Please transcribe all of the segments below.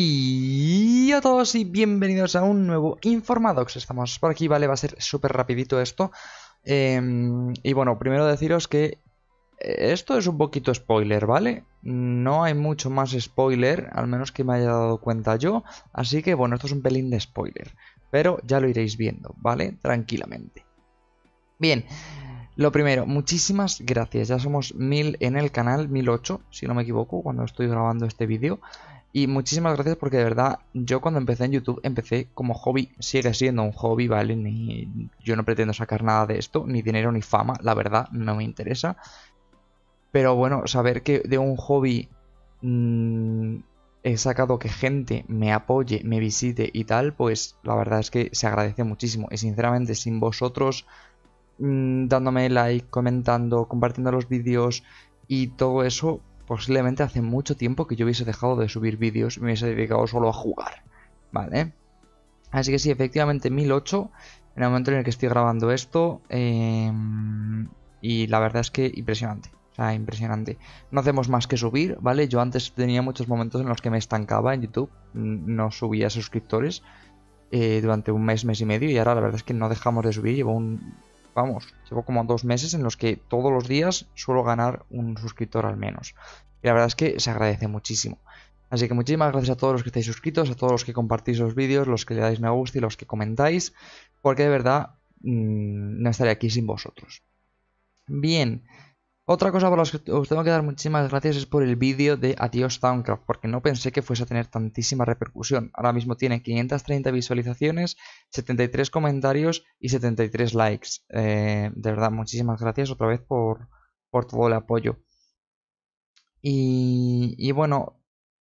Y a todos y bienvenidos a un nuevo Informadox. Estamos por aquí, vale, va a ser súper rapidito esto. Em, y bueno, primero deciros que eh, esto es un poquito spoiler, ¿vale? No hay mucho más spoiler, al menos que me haya dado cuenta yo. Así que bueno, esto es un pelín de spoiler. Pero ya lo iréis viendo, ¿vale? Tranquilamente. Bien, lo primero, muchísimas gracias. Ya somos mil en el canal, 1008, si no me equivoco, cuando estoy grabando este vídeo. Y muchísimas gracias porque de verdad, yo cuando empecé en YouTube empecé como hobby, sigue siendo un hobby, ¿vale? Ni, yo no pretendo sacar nada de esto, ni dinero ni fama, la verdad, no me interesa. Pero bueno, saber que de un hobby mm, he sacado que gente me apoye, me visite y tal, pues la verdad es que se agradece muchísimo. Y sinceramente, sin vosotros mm, dándome like, comentando, compartiendo los vídeos y todo eso, posiblemente hace mucho tiempo que yo hubiese dejado de subir vídeos y me hubiese dedicado solo a jugar, ¿vale? Así que sí, efectivamente 1008, en el momento en el que estoy grabando esto, em, y la verdad es que impresionante. O sea, impresionante. No hacemos más que subir, ¿vale? Yo antes tenía muchos momentos en los que me estancaba en YouTube, no subía suscriptores eh, durante un mes, mes y medio, y ahora la verdad es que no dejamos de subir, llevo un, vamos, llevo como dos meses en los que todos los días suelo ganar un suscriptor al menos. Y la verdad es que se agradece muchísimo. Así que muchísimas gracias a todos los que estáis suscritos, a todos los que compartís los vídeos, los que le dais me gusta y los que comentáis, porque de verdad mm, no estaré aquí sin vosotros. Bien, otra cosa por la que os tengo que dar muchísimas gracias es por el vídeo de Adiós Towncraft porque no pensé que fuese a tener tantísima repercusión. Ahora mismo tiene 530 visualizaciones, 73 comentarios y 73 likes. Eh, de verdad, muchísimas gracias otra vez por, por todo el apoyo. Y, bueno,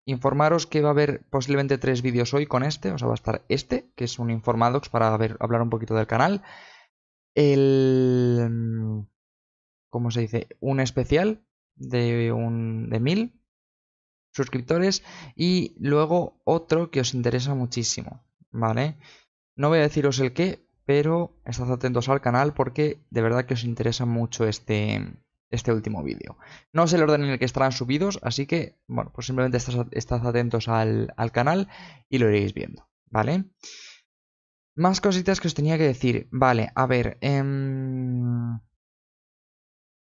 informaros que va a haber posiblemente tres vídeos hoy con este, o sea, va a estar este, que es un Informadox para hablar un poquito del canal. El como se dice? Un especial de, un, de mil suscriptores y luego otro que os interesa muchísimo, ¿vale? No voy a deciros el qué, pero estad atentos al canal porque de verdad que os interesa mucho este, este último vídeo. No sé el orden en el que estarán subidos, así que, bueno, pues simplemente estad, atentos al, al, canal y lo iréis viendo, ¿vale? Más cositas que os tenía que decir. Vale, a ver. Em,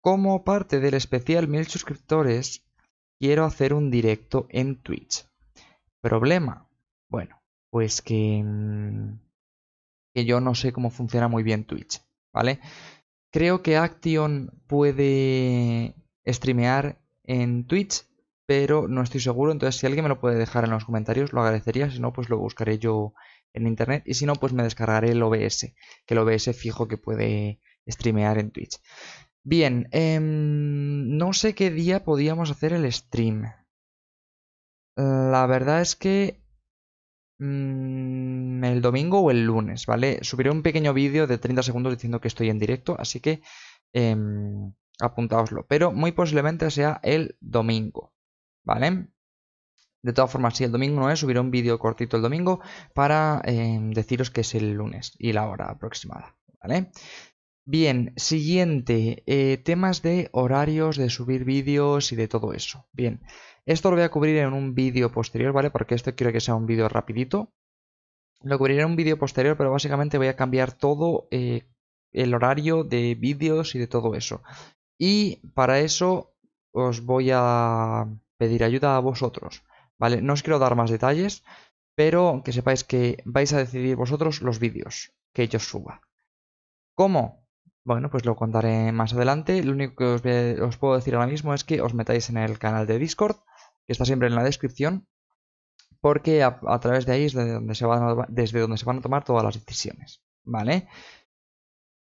como parte del especial 1000 suscriptores, quiero hacer un directo en Twitch. ¿Problema? Bueno, pues que, mm, que yo no sé cómo funciona muy bien Twitch, ¿vale? Creo que Action puede streamear en Twitch, pero no estoy seguro. Entonces, si alguien me lo puede dejar en los comentarios, lo agradecería. Si no, pues lo buscaré yo en internet. Y si no, pues me descargaré el OBS, que el OBS fijo que puede streamear en Twitch. Bien, em, no sé qué día podíamos hacer el stream. La verdad es que mm, el domingo o el lunes, ¿vale? Subiré un pequeño vídeo de 30 segundos diciendo que estoy en directo, así que em, apuntaoslo. Pero muy posiblemente sea el domingo, ¿vale? De todas formas, si el domingo no es, subiré un vídeo cortito el domingo para em, deciros que es el lunes y la hora aproximada, ¿vale? Bien, siguiente, eh, temas de horarios, de subir vídeos y de todo eso. Bien, esto lo voy a cubrir en un vídeo posterior, ¿vale? Porque esto quiero que sea un vídeo rapidito. Lo cubriré en un vídeo posterior, pero básicamente voy a cambiar todo eh, el horario de vídeos y de todo eso. Y para eso os voy a pedir ayuda a vosotros, ¿vale? No os quiero dar más detalles, pero que sepáis que vais a decidir vosotros los vídeos que yo suba. ¿Cómo? Bueno, pues lo contaré más adelante. Lo único que os, puedo decir ahora mismo es que os metáis en el canal de Discord, que está siempre en la descripción, porque a, través de ahí es desde donde se van a tomar todas las decisiones. ¿Vale?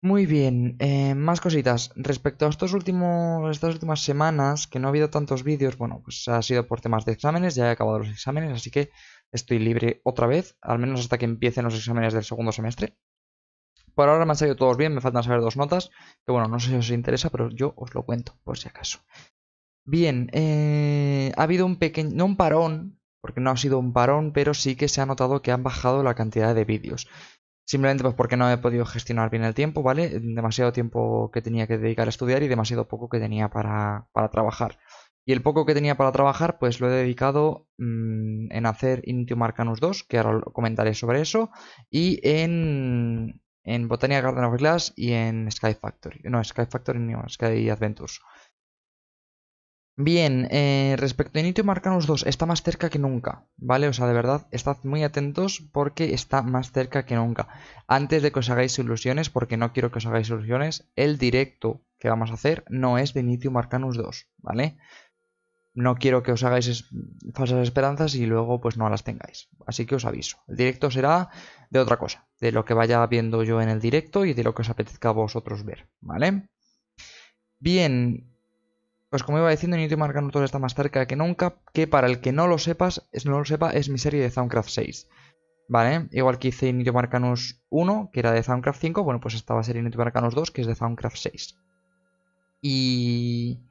Muy bien, eh, más cositas. Respecto a estos últimos, estas últimas semanas, que no ha habido tantos vídeos, bueno, pues ha sido por temas de exámenes, ya he acabado los exámenes, así que estoy libre otra vez, al menos hasta que empiecen los exámenes del segundo semestre. Por ahora me han salido todos bien, me faltan saber dos notas, que bueno, no sé si os interesa, pero yo os lo cuento, por si acaso. Bien, eh, ha habido un pequeño, no un parón, porque no ha sido un parón, pero sí que se ha notado que han bajado la cantidad de vídeos. Simplemente pues porque no he podido gestionar bien el tiempo, ¿vale? Demasiado tiempo que tenía que dedicar a estudiar y demasiado poco que tenía para, trabajar. Y el poco que tenía para trabajar, pues lo he dedicado mm, en hacer Intium Arcanus 2, que ahora comentaré sobre eso, y en, en botania Garden of Glass y en Sky Factory. No, Sky Factory no, Sky Adventures. Bien, eh, respecto a Initium Arcanus 2, está más cerca que nunca, ¿vale? O sea, de verdad, estad muy atentos porque está más cerca que nunca. Antes de que os hagáis ilusiones, porque no quiero que os hagáis ilusiones, el directo que vamos a hacer no es de Initium Arcanus 2, ¿vale? no quiero que os hagáis falsas esperanzas y luego pues no las tengáis. Así que os aviso. El directo será de otra cosa, de lo que vaya viendo yo en el directo y de lo que os apetezca a vosotros ver, ¿vale? Bien, pues como iba diciendo, Nitro 2 está más cerca que nunca, que para el que no lo sepas, no lo sepa, es mi serie de Soundcraft 6. ¿Vale? Igual que hice Nitro Marcanos 1, que era de Soundcraft 5, bueno, pues esta va a ser Nitro 2, que es de Soundcraft 6. Y...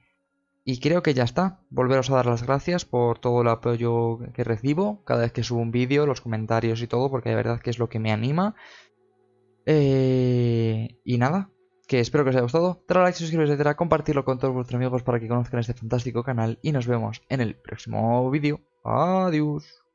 Y creo que ya está. Volveros a dar las gracias por todo el apoyo que recibo cada vez que subo un vídeo, los comentarios y todo, porque de verdad que es lo que me anima. Eh, y nada, que espero que os haya gustado. Dale like, suscribiros, etc. compartirlo con todos vuestros amigos para que conozcan este fantástico canal y nos vemos en el próximo vídeo. Adiós.